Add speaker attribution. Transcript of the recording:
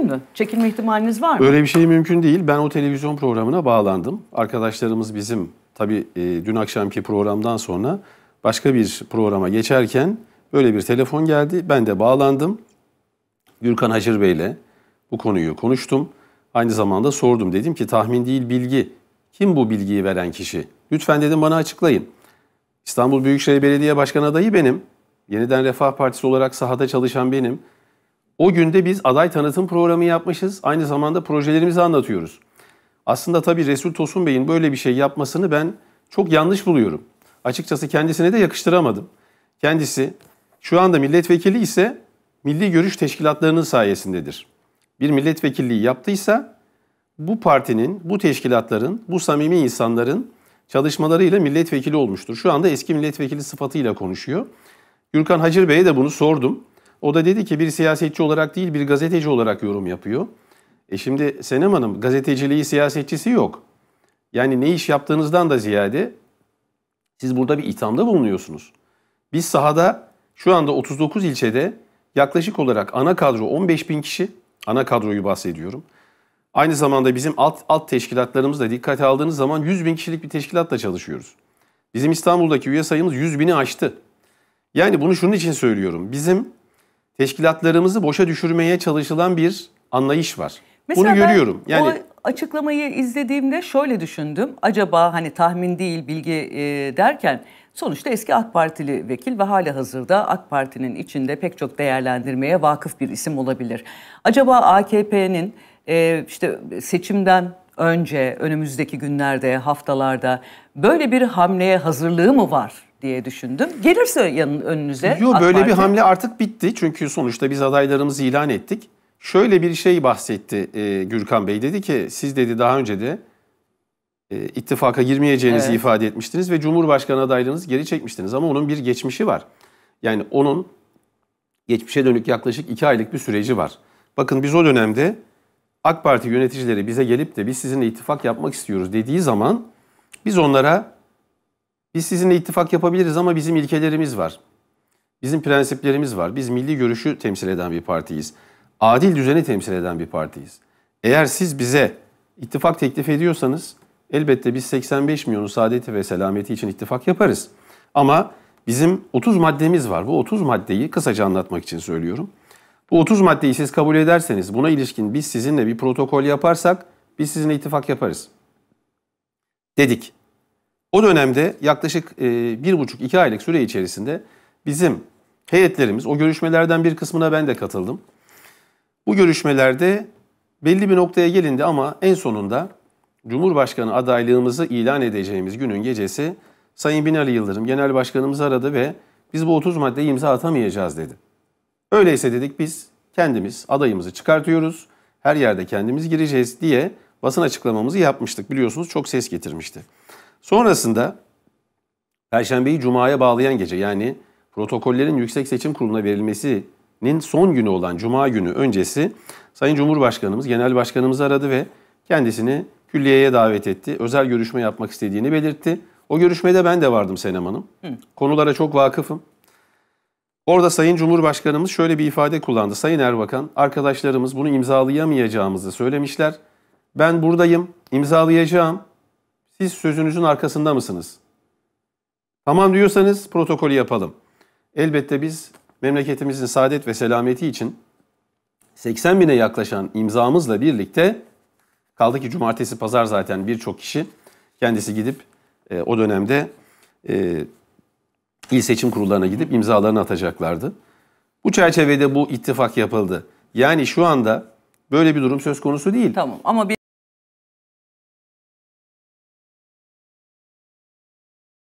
Speaker 1: mümkün mü? Çekilme ihtimaliniz var mı? Öyle bir
Speaker 2: şey mümkün değil. Ben o televizyon programına bağlandım. Arkadaşlarımız bizim tabii e, dün akşamki programdan sonra başka bir programa geçerken böyle bir telefon geldi. Ben de bağlandım. Gürkan Hacır Bey'le bu konuyu konuştum. Aynı zamanda sordum. Dedim ki tahmin değil bilgi. Kim bu bilgiyi veren kişi? Lütfen dedim bana açıklayın. İstanbul Büyükşehir Belediye Başkanı adayı benim. Yeniden Refah Partisi olarak sahada çalışan benim. O günde biz aday tanıtım programı yapmışız. Aynı zamanda projelerimizi anlatıyoruz. Aslında tabii Resul Tosun Bey'in böyle bir şey yapmasını ben çok yanlış buluyorum. Açıkçası kendisine de yakıştıramadım. Kendisi şu anda milletvekili ise milli görüş teşkilatlarının sayesindedir. Bir milletvekilliği yaptıysa bu partinin, bu teşkilatların, bu samimi insanların çalışmalarıyla milletvekili olmuştur. Şu anda eski milletvekili sıfatıyla konuşuyor. Gürkan Hacir Bey'e de bunu sordum. O da dedi ki bir siyasetçi olarak değil bir gazeteci olarak yorum yapıyor. E şimdi Senem Hanım gazeteciliği siyasetçisi yok. Yani ne iş yaptığınızdan da ziyade siz burada bir ithamda bulunuyorsunuz. Biz sahada şu anda 39 ilçede yaklaşık olarak ana kadro 15 bin kişi. Ana kadroyu bahsediyorum. Aynı zamanda bizim alt, alt teşkilatlarımız da dikkate aldığınız zaman 100 bin kişilik bir teşkilatla çalışıyoruz. Bizim İstanbul'daki üye sayımız 100 bini aştı. Yani bunu şunun için söylüyorum. Bizim teşkilatlarımızı boşa düşürmeye çalışılan bir anlayış var. Mesela Bunu görüyorum. Yani o
Speaker 1: açıklamayı izlediğimde şöyle düşündüm. Acaba hani tahmin değil bilgi e, derken sonuçta eski AK Partili vekil ve hala hazırda AK Parti'nin içinde pek çok değerlendirmeye vakıf bir isim olabilir. Acaba AKP'nin e, işte seçimden önce önümüzdeki günlerde haftalarda böyle bir hamleye hazırlığı mı var diye düşündüm. Gelirse yanın önünüze. Yok böyle bir hamle
Speaker 2: artık bitti. Çünkü sonuçta biz adaylarımızı ilan ettik. Şöyle bir şey bahsetti e, Gürkan Bey. Dedi ki siz dedi daha önce de e, ittifaka girmeyeceğinizi evet. ifade etmiştiniz ve Cumhurbaşkanı adaylığınızı geri çekmiştiniz. Ama onun bir geçmişi var. Yani onun geçmişe dönük yaklaşık iki aylık bir süreci var. Bakın biz o dönemde AK Parti yöneticileri bize gelip de biz sizinle ittifak yapmak istiyoruz dediği zaman biz onlara biz sizinle ittifak yapabiliriz ama bizim ilkelerimiz var. Bizim prensiplerimiz var. Biz milli görüşü temsil eden bir partiyiz. Adil düzeni temsil eden bir partiyiz. Eğer siz bize ittifak teklif ediyorsanız elbette biz 85 milyonun saadeti ve selameti için ittifak yaparız. Ama bizim 30 maddemiz var. Bu 30 maddeyi kısaca anlatmak için söylüyorum. Bu 30 maddeyi siz kabul ederseniz buna ilişkin biz sizinle bir protokol yaparsak biz sizinle ittifak yaparız. Dedik. O dönemde yaklaşık e, bir buçuk iki aylık süre içerisinde bizim heyetlerimiz, o görüşmelerden bir kısmına ben de katıldım. Bu görüşmelerde belli bir noktaya gelindi ama en sonunda Cumhurbaşkanı adaylığımızı ilan edeceğimiz günün gecesi Sayın Binali Yıldırım Genel Başkanımızı aradı ve biz bu 30 maddeyi imza atamayacağız dedi. Öyleyse dedik biz kendimiz adayımızı çıkartıyoruz, her yerde kendimiz gireceğiz diye basın açıklamamızı yapmıştık. Biliyorsunuz çok ses getirmişti. Sonrasında Perşembeyi Cuma'ya bağlayan gece yani protokollerin Yüksek Seçim Kurulu'na verilmesinin son günü olan Cuma günü öncesi Sayın Cumhurbaşkanımız Genel Başkanımız aradı ve kendisini külliyeye davet etti. Özel görüşme yapmak istediğini belirtti. O görüşmede ben de vardım Senem Hanım. Hı. Konulara çok vakıfım. Orada Sayın Cumhurbaşkanımız şöyle bir ifade kullandı. Sayın Erbakan, arkadaşlarımız bunu imzalayamayacağımızı söylemişler. Ben buradayım, imzalayacağım siz sözünüzün arkasında mısınız? Tamam diyorsanız protokolü yapalım. Elbette biz memleketimizin saadet ve selameti için 80 bine yaklaşan imzamızla birlikte kaldı ki cumartesi pazar zaten birçok kişi kendisi gidip e, o dönemde e, il seçim kurullarına gidip imzalarını atacaklardı. Bu çerçevede bu ittifak yapıldı. Yani şu anda böyle bir durum söz konusu değil. Tamam ama bir